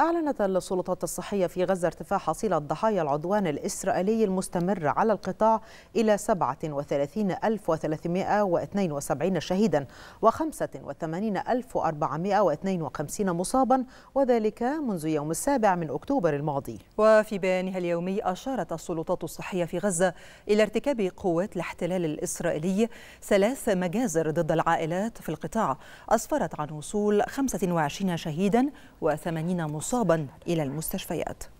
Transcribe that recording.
أعلنت السلطات الصحية في غزة ارتفاع حصيلة ضحايا العدوان الإسرائيلي المستمر على القطاع إلى 37372 شهيدا و85452 مصابا وذلك منذ يوم السابع من أكتوبر الماضي وفي بيانها اليومي أشارت السلطات الصحية في غزة إلى ارتكاب قوات الاحتلال الإسرائيلي ثلاث مجازر ضد العائلات في القطاع أسفرت عن وصول 25 شهيدا و80 مصابا مصابا إلى المستشفيات